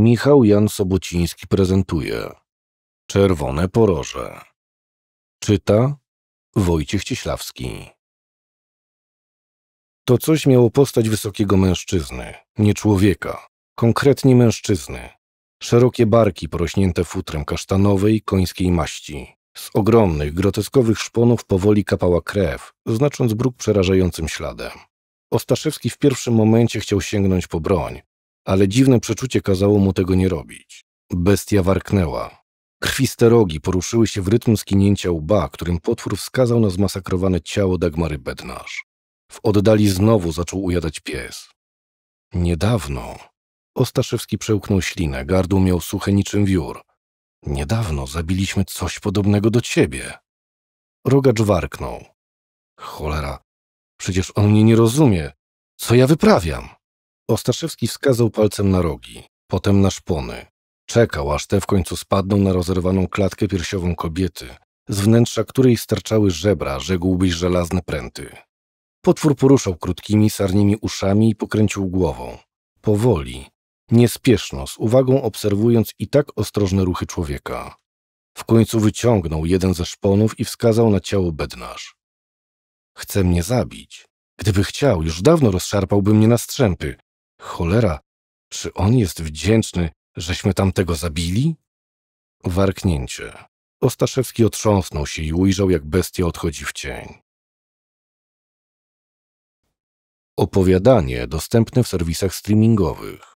Michał Jan Sobociński prezentuje Czerwone poroże. Czyta Wojciech Cieślawski. To coś miało postać wysokiego mężczyzny, nie człowieka, konkretnie mężczyzny. Szerokie barki porośnięte futrem kasztanowej, końskiej maści. Z ogromnych, groteskowych szponów powoli kapała krew, znacząc bruk przerażającym śladem. Ostaszewski w pierwszym momencie chciał sięgnąć po broń, ale przeczucie kazało mu tego nie robić. Bestia warknęła. Krwiste rogi poruszyły się w rytm skinięcia łba, którym potwór wskazał na zmasakrowane ciało Dagmary Bednarz. W oddali znowu zaczął ujadać pies. Niedawno. Ostaszewski przełknął ślinę, gardło miał suche niczym wiór. Niedawno zabiliśmy coś podobnego do ciebie. Rogacz warknął. Cholera, przecież on mnie nie rozumie. Co ja wyprawiam? Ostaszewski wskazał palcem na rogi, potem na szpony. Czekał, aż te w końcu spadną na rozerwaną klatkę piersiową kobiety, z wnętrza której starczały żebra, rzekłbyś żelazne pręty. Potwór poruszał krótkimi, sarnimi uszami i pokręcił głową. Powoli, niespieszno, z uwagą obserwując i tak ostrożne ruchy człowieka. W końcu wyciągnął jeden ze szponów i wskazał na ciało bednarz. Chce mnie zabić. Gdyby chciał, już dawno rozszarpałby mnie na strzępy, Cholera, czy on jest wdzięczny, żeśmy tamtego zabili? Warknięcie. Ostaszewski otrząsnął się i ujrzał, jak bestia odchodzi w cień. Opowiadanie dostępne w serwisach streamingowych.